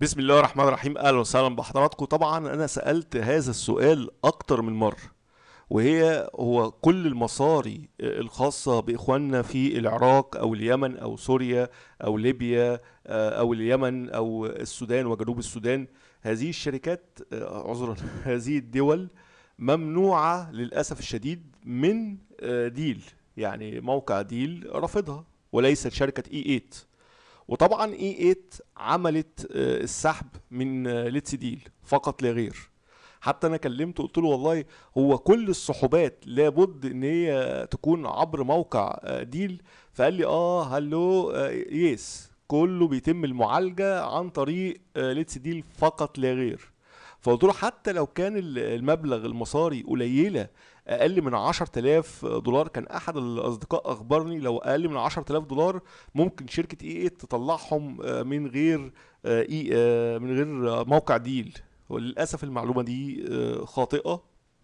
بسم الله الرحمن الرحيم اهلا وسهلا بحضراتكم طبعا انا سالت هذا السؤال اكتر من مره وهي هو كل المصاري الخاصة بإخواننا في العراق أو اليمن أو سوريا أو ليبيا آه، أو اليمن أو السودان وجنوب السودان هذه الشركات آه، عذرا هذه الدول ممنوعة للأسف الشديد من آه، ديل يعني موقع ديل رافضها وليست شركة اي 8 وطبعا اي 8 عملت آه، السحب من آه، ليتس ديل فقط لا غير حتى انا كلمته قلت له والله هو كل السحوبات لابد ان هي تكون عبر موقع آه، ديل فقال لي اه هلو يس كله بيتم المعالجه عن طريق ليتس ديل فقط لا غير فقلت له حتى لو كان المبلغ المصاري قليله اقل من 10000 دولار كان احد الاصدقاء اخبرني لو اقل من 10000 دولار ممكن شركه اي اي تطلعهم آه، من غير آه، اي آه، من غير موقع ديل وللاسف المعلومه دي خاطئه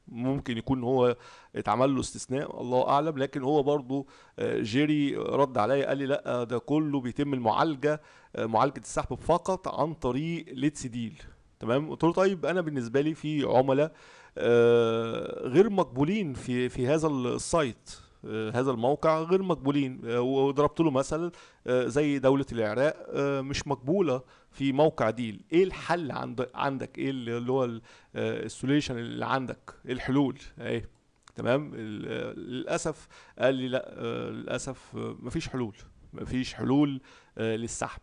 ممكن يكون هو اتعمل له استثناء الله اعلم لكن هو برضو جيري رد عليا قال لي لا ده كله بيتم المعالجه معالجه السحب فقط عن طريق ليتس ديل تمام قلت له طيب انا بالنسبه لي في عملاء آه، غير مقبولين في في هذا السايت آه، هذا الموقع غير مقبولين آه، وضربت له مثل زي دولة العراق مش مقبولة في موقع ديل ايه الحل عندك ايه اللي هو السوليشن اللي عندك ايه الحلول ايه تمام للأسف قال لي لا للأسف مفيش حلول مفيش حلول للسحب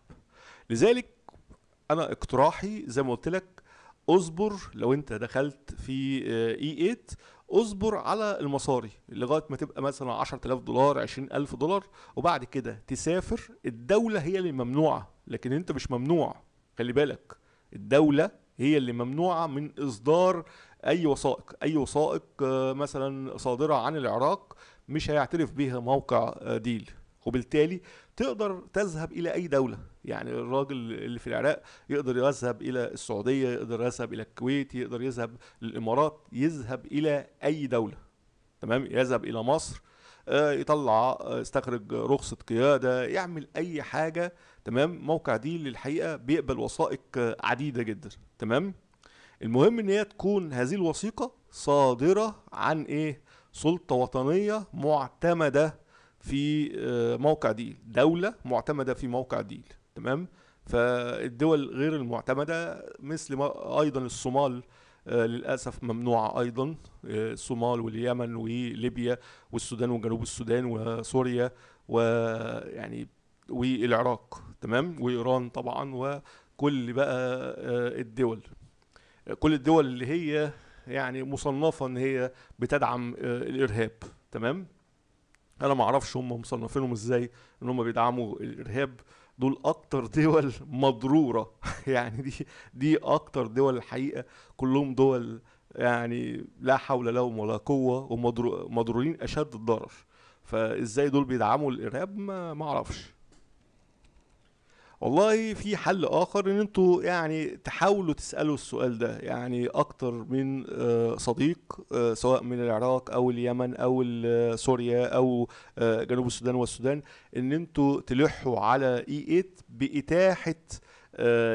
لذلك انا اقتراحي زي ما قلت لك اصبر لو انت دخلت في آه، اي 8 اصبر على المصاري لغايه ما تبقى مثلا 10000 دولار 20000 دولار وبعد كده تسافر الدوله هي اللي ممنوعه لكن انت مش ممنوع خلي بالك الدوله هي اللي ممنوعه من اصدار اي وثائق اي وثائق آه، مثلا صادره عن العراق مش هيعترف بها موقع آه، ديل وبالتالي تقدر تذهب الى اي دوله يعني الراجل اللي في العراق يقدر يذهب الى السعوديه يقدر يذهب الى الكويت يقدر يذهب للامارات يذهب الى اي دوله تمام يذهب الى مصر آه، يطلع آه، يستخرج رخصة قيادة يعمل أي حاجة تمام موقع دي للحقيقة بيقبل وثائق آه، عديدة جدا تمام المهم إن هي تكون هذه الوثيقة صادرة عن إيه سلطة وطنية معتمدة في آه، موقع ديل دولة معتمدة في موقع ديل تمام فالدول غير المعتمدة مثل ما أيضا الصومال آه، للأسف ممنوعة أيضا آه، الصومال واليمن وليبيا والسودان وجنوب السودان وسوريا ويعني والعراق تمام وإيران طبعا وكل بقى الدول كل الدول اللي هي يعني مصنفة إن هي بتدعم الإرهاب تمام انا ما اعرفش هم مصنفينهم ازاي ان هم بيدعموا الارهاب دول اكتر دول مضروره يعني دي دي اكتر دول الحقيقه كلهم دول يعني لا حول لهم ولا قوه ومضرورين اشد الضرر فازاي دول بيدعموا الارهاب ما اعرفش والله في حل اخر ان انتوا يعني تحاولوا تسالوا السؤال ده يعني اكتر من آه، صديق آه، سواء من العراق او اليمن او آه، سوريا او جنوب السودان والسودان ان انتوا تلحوا على اي 8 باتاحه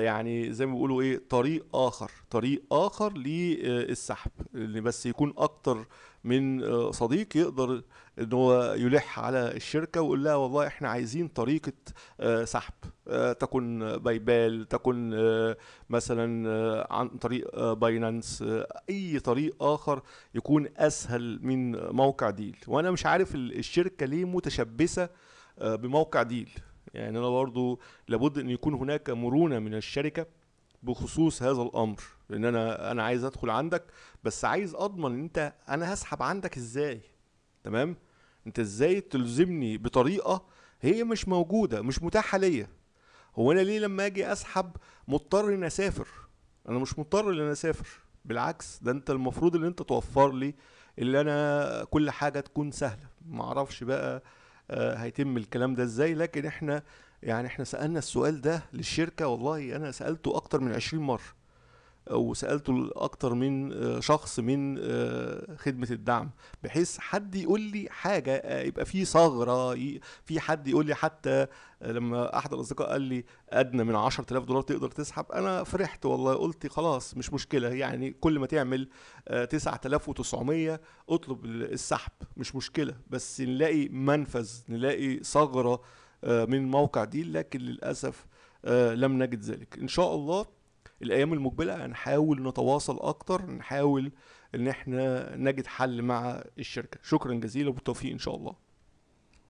يعني زي ما بيقولوا ايه طريق اخر طريق اخر للسحب اللي بس يكون اكتر من صديق يقدر ان هو يلح على الشركه ويقول لها والله احنا عايزين طريقه آه، سحب آه، تكون بايبال تكون آه، مثلا عن طريق باينانس اي طريق اخر يكون اسهل من موقع ديل وانا مش عارف الشركه ليه متشبثه بموقع ديل يعني انا برضو لابد ان يكون هناك مرونه من الشركه بخصوص هذا الامر لان انا انا عايز ادخل عندك بس عايز اضمن انت انا هسحب عندك ازاي تمام انت ازاي تلزمني بطريقه هي مش موجوده مش متاحه ليا هو انا ليه لما اجي اسحب مضطر ان اسافر انا مش مضطر ان اسافر بالعكس ده انت المفروض ان انت توفر لي اللي انا كل حاجه تكون سهله معرفش بقى آه، هيتم الكلام ده ازاي لكن احنا يعني احنا سالنا السؤال ده للشركه والله انا سالته اكتر من 20 مره وسالته لاكثر من آه، شخص من آه، خدمه الدعم بحيث حد يقول لي حاجه آه، يبقى في ثغره في حد يقول لي حتى لما احد الاصدقاء قال لي ادنى من 10000 دولار تقدر تسحب انا فرحت والله قلت خلاص مش مشكله يعني كل ما تعمل 9900 اطلب السحب مش مشكله بس نلاقي منفذ نلاقي ثغره من موقع دي لكن للاسف لم نجد ذلك ان شاء الله الايام المقبله هنحاول نتواصل اكتر نحاول ان احنا نجد حل مع الشركه شكرا جزيلا وبالتوفيق ان شاء الله